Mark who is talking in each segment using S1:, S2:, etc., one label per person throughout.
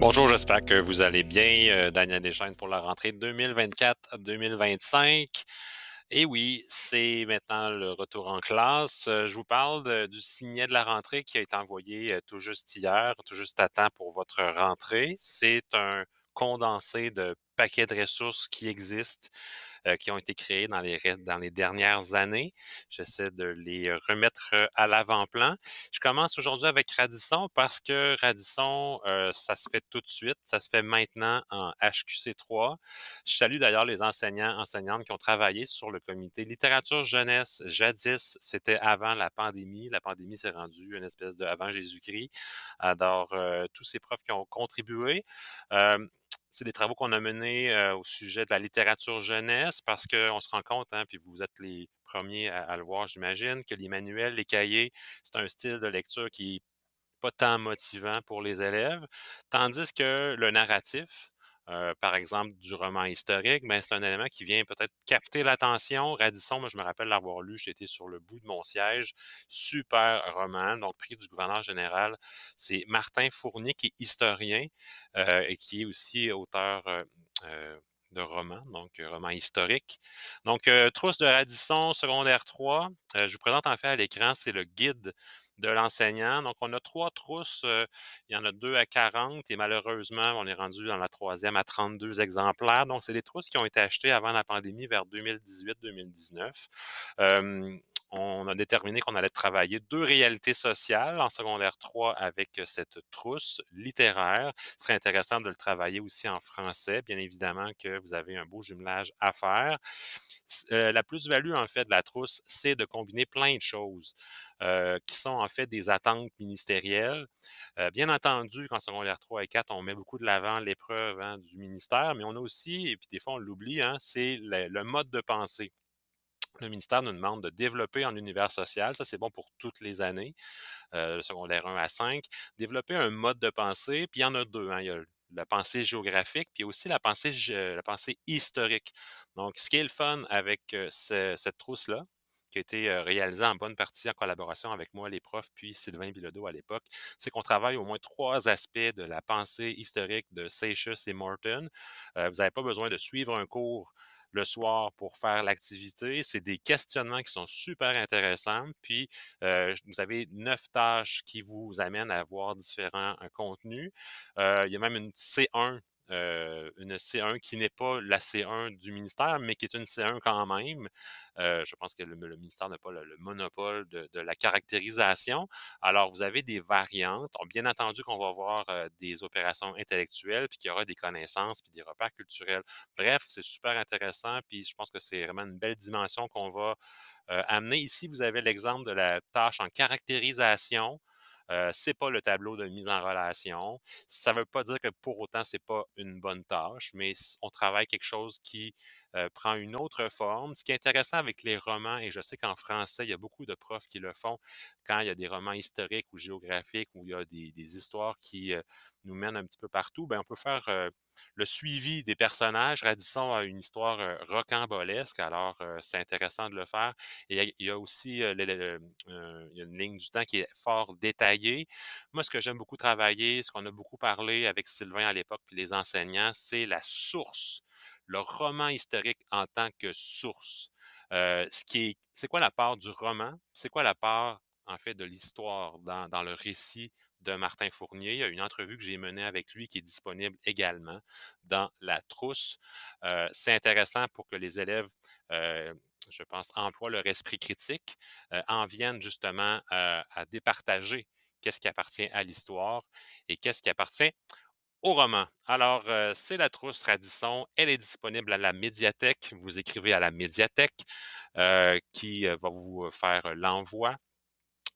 S1: Bonjour, j'espère que vous allez bien. Euh, Daniel Deschaines pour la rentrée 2024-2025. Et oui, c'est maintenant le retour en classe. Euh, je vous parle du signet de la rentrée qui a été envoyé euh, tout juste hier, tout juste à temps pour votre rentrée. C'est un condensé de paquets de ressources qui existent, euh, qui ont été créées dans les, dernières années. J'essaie de les remettre euh, à l'avant-plan. Je commence aujourd'hui avec Radisson parce que Radisson, euh, ça se fait tout de suite, ça se fait maintenant en HQC3. Je salue d'ailleurs les enseignants, enseignantes qui ont travaillé sur le comité littérature jeunesse. Jadis, c'était avant la pandémie. La pandémie s'est rendue une espèce de avant Jésus-Christ. Alors, tous ces profs qui ont contribué c'est des travaux qu'on a menés au sujet de la littérature jeunesse parce qu'on se rend compte, hein, puis vous êtes les premiers à, à le voir, j'imagine, que les manuels, les cahiers, c'est un style de lecture qui n'est pas tant motivant pour les élèves, tandis que le narratif, euh, par exemple, du roman historique, mais ben, c'est un élément qui vient peut-être capter l'attention. Radisson, moi, je me rappelle l'avoir lu, j'étais sur le bout de mon siège. Super roman, donc prix du gouverneur général. C'est Martin Fournier, qui est historien euh, et qui est aussi auteur, euh, euh de roman, donc euh, roman historique. Donc, euh, Trousse de Radisson, secondaire 3. Euh, je vous présente en fait à l'écran, c'est le guide de l'enseignant. Donc, on a trois trousses. il y en a deux à 40 et malheureusement, on est rendu dans la troisième à 32 exemplaires. Donc, c'est des trousses qui ont été achetées avant la pandémie vers 2018-2019. Euh, on a déterminé qu'on allait travailler deux réalités sociales en secondaire 3 avec cette trousse littéraire. Ce serait intéressant de le travailler aussi en français. Bien évidemment que vous avez un beau jumelage à faire. la plus-value, en fait, de la trousse, c'est de combiner plein de choses qui sont, en fait, des attentes ministérielles. bien entendu, qu'en secondaire 3 et 4, on met beaucoup de l'avant l'épreuve hein, du ministère, mais on a aussi, et puis des fois, on l'oublie, hein, c'est le mode de pensée. Le ministère nous demande de développer en univers social, ça c'est bon pour toutes les années, selon euh, secondaire 1 à 5, développer un mode de pensée, puis il y en a deux, hein. il y a la pensée géographique, puis aussi la pensée, la pensée historique. Donc, ce qui est le fun avec euh, cette trousse-là, qui a été réalisé en bonne partie en collaboration avec moi, les profs, puis Sylvain Bilodeau à l'époque, c'est qu'on travaille au moins trois aspects de la pensée historique de Seychelles et Morton. vous n'avez pas besoin de suivre un cours le soir pour faire l'activité. C'est des questionnements qui sont super intéressants. Puis, vous avez neuf tâches qui vous amènent à voir différents contenus. il y a même une C1 euh, une C1 qui n'est pas la C1 du ministère, mais qui est une C1 quand même. Euh, je pense que le, ministère n'a pas le, monopole de, la caractérisation. Alors, vous avez des variantes. Bien entendu qu'on va avoir euh, des opérations intellectuelles, puis qu'il y aura des connaissances, puis des repères culturels. Bref, c'est super intéressant, puis je pense que c'est vraiment une belle dimension qu'on va amener. Ici, vous avez l'exemple de la tâche en caractérisation euh, c'est pas le tableau de mise en relation. Ça veut pas dire que pour autant, c'est pas une bonne tâche, mais on travaille quelque chose qui euh, prend une autre forme. Ce qui est intéressant avec les romans, et je sais qu'en français, il y a beaucoup de profs qui le font, quand il y a des romans historiques ou géographiques, où il y a des, histoires qui euh, nous mènent un petit peu partout, bien, on peut faire euh, le suivi des personnages. radissons à une histoire euh, rocambolesque, alors c'est intéressant de le faire. il y a aussi une ligne du temps qui est fort détaillée. Moi, ce que j'aime beaucoup travailler, ce qu'on a beaucoup parlé avec Sylvain à l'époque, puis les enseignants, c'est la source, le roman historique en tant que source. ce qui c'est quoi la part du roman, c'est quoi la part en fait, de l'histoire dans, le récit de Martin Fournier. Il y a une entrevue que j'ai menée avec lui qui est disponible également dans la trousse. Euh, c'est intéressant pour que les élèves, euh, je pense, emploient leur esprit critique, euh, en viennent justement à départager qu'est-ce qui appartient à l'histoire et qu'est-ce qui appartient au roman. Alors, c'est la trousse Radisson. Elle est disponible à la médiathèque. Vous écrivez à la médiathèque qui va vous faire l'envoi.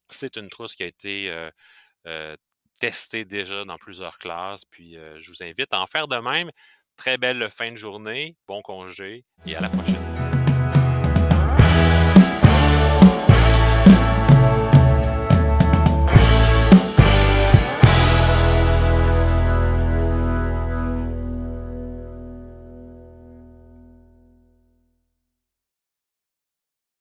S1: C'est une trousse qui a été testée déjà dans plusieurs classes. Puis je vous invite à en faire de même. Très belle fin de journée, bon congé et à la prochaine.